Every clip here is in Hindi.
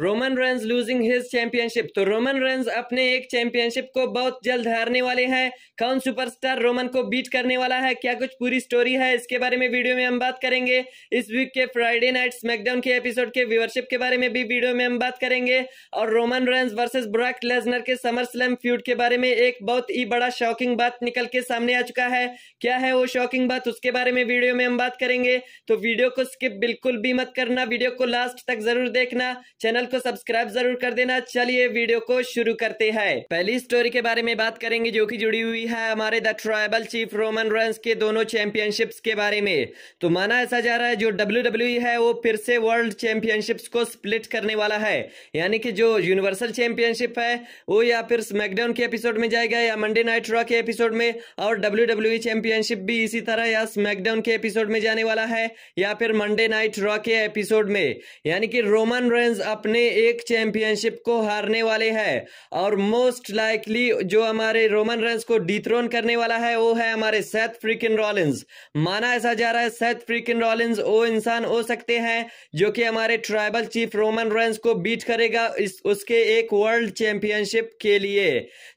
Roman Reigns losing his championship तो रोमन रेंस अपने एक चैंपियनशिप को बहुत जल्द हारने वाले हैं कौन सुपरस्टार रोमन को बीट करने वाला है क्या कुछ पूरी स्टोरी है इसके बारे में वीडियो में हम बात करेंगे इस वीक के फ्राइडे नाइट स्मैकडाउन के एपिसोड के व्यूअरशिप के बारे में भी वीडियो में हम बात करेंगे और Roman Reigns versus Brock Lesnar के समर स्लैम फ्यूड के बारे में एक बहुत ही बड़ा शॉकिंग बात निकल के सामने आ चुका है क्या है वो शॉकिंग बात उसके बारे में वीडियो में हम बात करेंगे तो वीडियो को स्किप बिल्कुल भी मत करना वीडियो को लास्ट तक जरूर देखना चैनल को सब्सक्राइब जरूर कर देना चलिए वीडियो को शुरू करते हैं पहली स्टोरी के बारे में बात करेंगे जो कि जुड़ी हुई है हमारे the tribal chief Roman Reigns के दोनों चैंपियनशिप्स के बारे में तो माना ऐसा जा रहा है जो डब्ल्यू e है वो फिर से वर्ल्ड चैंपियनशिप्स को स्प्लिट करने वाला है यानी कि जो यूनिवर्सल चैंपियनशिप है वो या फिर स्मैकडाउन के एपिसोड में जाएगा या मंडे नाइट रॉ के एपिसोड में और डब्ल्यू डब्ल्यू चैंपियनशिप भी इसी तरह या स्मैकडाउन के एपिसोड में जाने वाला है या फिर मंडे नाइट रॉ के एपिसोड में यानी कि रोमन रेंज अपने अपने एक चैंपियनशिप को हारने वाले हैं और मोस्ट लाइकली जो हमारे रोमन रेंस को डिथ्रोन करने वाला है वो है हमारे सेथ फ्रिकिन रॉलिन्स माना ऐसा जा रहा है सेथ फ्रिकिन रॉलिन्स वो इंसान हो सकते हैं जो कि हमारे ट्राइबल चीफ रोमन रेंस को बीट करेगा इस उसके एक वर्ल्ड चैंपियनशिप के लिए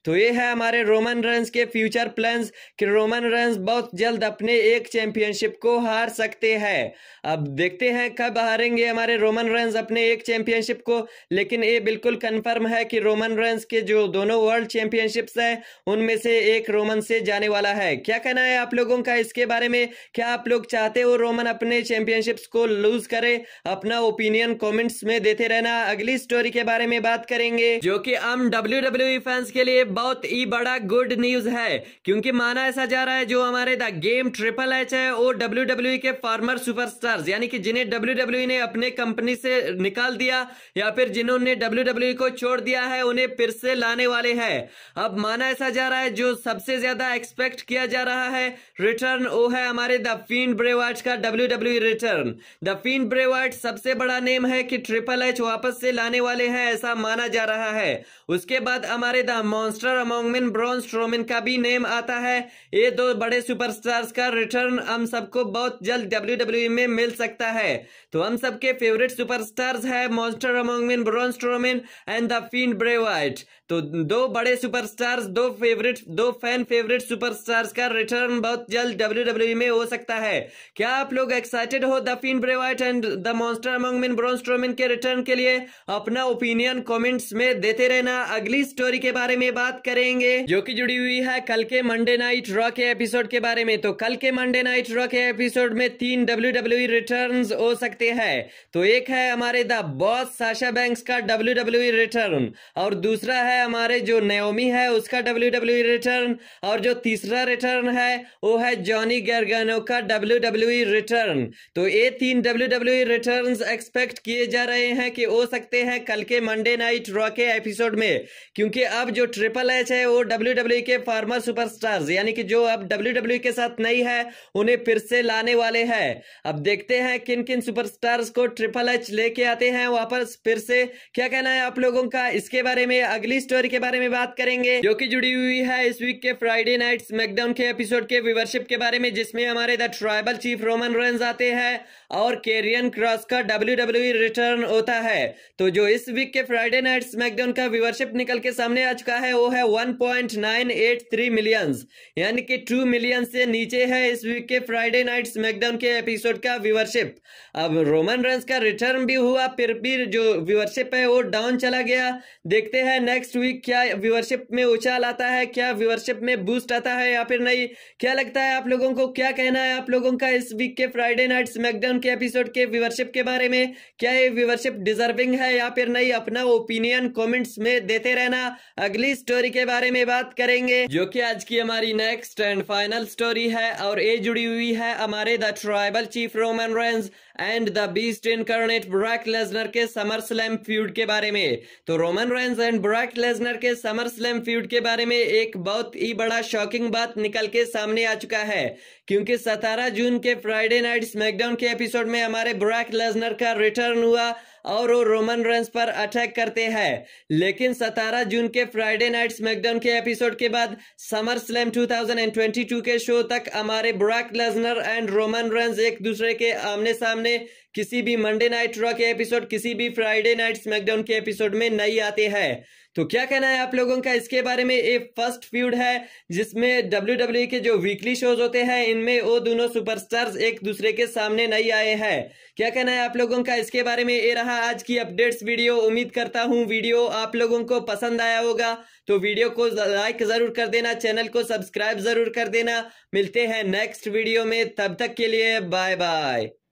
तो ये है हमारे रोमन रेंस के फ्यूचर प्लान कि रोमन रेंस बहुत जल्द अपने एक चैंपियनशिप को हार सकते हैं अब देखते हैं कब हारेंगे हमारे रोमन रेंस अपने एक चैंपियनशिप को लेकिन ये बिल्कुल कंफर्म है कि रोमन रेंस के जो दोनों वर्ल्ड चैंपियनशिप्स है उनमें से एक रोमन से जाने वाला है क्या कहना है आप लोगों का इसके बारे में क्या आप लोग चाहते हो रोमन अपने चैंपियनशिप्स को लूज करे अपना ओपिनियन कॉमेंट्स में देते रहना अगली स्टोरी के बारे में बात करेंगे जो की हम डब्ल्यू डब्ल्यू फैंस के लिए बहुत ही बड़ा गुड न्यूज है क्योंकि माना ऐसा जा रहा है जो हमारे द गेम ट्रिपल एच है वो डब्ल्यू e के फॉर्मर सुपरस्टार्स यानी कि जिन्हें डब्ल्यू e ने अपने कंपनी से निकाल दिया या फिर जिन्होंने डब्ल्यू e को छोड़ दिया है उन्हें फिर से लाने वाले हैं अब माना ऐसा जा रहा है जो सबसे ज्यादा एक्सपेक्ट किया जा रहा है रिटर्न वो है हमारे द फीन ब्रेवार्ट का W return the Fiend Bray Wyatt सबसे बड़ा नेम है कि ट्रिपल एच वापस से लाने वाले हैं ऐसा माना जा रहा है उसके बाद हमारे the monster among men Braun Strowman का भी नेम आता है ये दो बड़े सुपरस्टार्स का रिटर्न हम सबको बहुत जल्द डब्ल्यू e में मिल सकता है तो हम सबके फेवरेट सुपरस्टार्स है monster among men Braun Strowman and the Fiend Bray Wyatt तो दो बड़े सुपरस्टार्स दो फेवरेट दो फैन फेवरेट सुपरस्टार्स का रिटर्न बहुत जल्द डब्ल्यू e में हो सकता है क्या आप लोग एक्साइटेड हो the Fiend Bray Wyatt and the monster among men Braun Strowman के रिटर्न के लिए अपना ओपिनियन कॉमेंट्स में देते रहना अगली स्टोरी के बारे में बात करेंगे जो की जुड़ी हुई है कल के मंडे नाइट रॉ के एपिसोड के बारे में तो कल के मंडे नाइट रॉ के एपिसोड में तीन डब्ल्यू डब्ल्यू e हो सकते हैं तो एक है हमारे द बॉस साशा बैंक्स का डब्ल्यू डब्ल्यू रिटर्न और दूसरा है हमारे जो नयोमी है उसका डब्ल्यू डब्ल्यू रिटर्न और जो तीसरा रिटर्न है वो है जॉनी गैरगानो का डब्ल्यू डब्ल्यू रिटर्न तो ये तीन डब्ल्यू डब्ल्यू रिटर्न एक्सपेक्ट किए जा रहे हैं कि हो सकते हैं कल के मंडे नाइट रॉ के एपिसोड में क्योंकि अब जो ट्रिपल एच है वो डब्ल्यू डब्ल्यू e के फार्मर सुपर सुपरस्टार्स यानी कि जो अब डब्ल्यू डब्ल्यू e के साथ नहीं है उन्हें फिर से लाने वाले हैं अब देखते हैं किन किन सुपर स्टार्स को ट्रिपल एच लेके आते हैं वापस फिर से क्या कहना है आप लोगों का इसके बारे में अगली स्टोरी के बारे में बात करेंगे जो की जुड़ी हुई है इस वीक के फ्राइडे नाइट मैकडाउन के एपिसोड के व्यूवरशिप के बारे में जिसमें हमारे the tribal chief Roman Reigns आते हैं और केरियन क्रॉस का डब्ल्यू डब्ल्यू रिटर्न होता है तो जो इस वीक के फ्राइडे नाइट मैकडाउन का व्यूवरशिप निकल के सामने आ चुका है वो है 1.983 मिलियंस यानी कि टू मिलियन से नीचे है इस वीक के फ्राइडे नाइट मैकडाउन के एपिसोड का व्यूवरशिप अब रोमन रेंस का रिटर्न भी हुआ फिर भी जो व्यूअरशिप है वो डाउन चला गया देखते हैं नेक्स्ट वीक क्या व्यूअरशिप में उछाल आता है क्या व्यूअरशिप में बूस्ट आता है या फिर नहीं क्या लगता है आप लोगों को क्या कहना है आप लोगों का इस वीक के फ्राइडे नाइट स्मैकडाउन के एपिसोड के व्यूअरशिप के बारे में क्या ये व्यूअरशिप डिजर्विंग है या फिर नहीं अपना ओपिनियन कॉमेंट्स में देते रहना अगली स्टोरी के बारे में बात करेंगे जो की आज की हमारी नेक्स्ट एंड फाइनल स्टोरी है और ये जुड़ी हुई है हमारे the tribal chief Roman Reigns and the beast incarnate Brock Lesnar के समर समरस्लैम फ्यूड के बारे में तो Roman Reigns and Brock Lesnar के समर स्लैम फ्यूड के बारे में एक बहुत ही बड़ा शॉकिंग बात निकल के सामने आ चुका है क्योंकि 17 जून के फ्राइडे नाइट स्मैकडाउन के एपिसोड में हमारे ब्रैक लेजनर का रिटर्न हुआ और वो रोमन रेंस पर अटैक करते हैं लेकिन 17 जून के फ्राइडे नाइट स्मैकडाउन के एपिसोड के बाद समर स्लैम 2022 के शो तक हमारे Brock Lesnar and Roman Reigns एक दूसरे के आमने सामने किसी भी मंडे नाइट रॉ के एपिसोड किसी भी फ्राइडे फ्राइडे नाइट स्मैकडाउन के एपिसोड में नहीं आते हैं तो क्या कहना है आप लोगों का इसके बारे में एक फर्स्ट फ्यूड है जिसमें डब्ल्यू e के जो वीकली शोज होते हैं इनमें वो दोनों सुपरस्टार्स एक दूसरे के सामने नहीं आए हैं क्या कहना है आप लोगों का इसके बारे में ये रहा आज की अपडेट्स वीडियो उम्मीद करता हूँ वीडियो आप लोगों को पसंद आया होगा तो वीडियो को लाइक जरूर कर देना चैनल को सब्सक्राइब जरूर कर देना मिलते हैं नेक्स्ट वीडियो में तब तक के लिए बाय बाय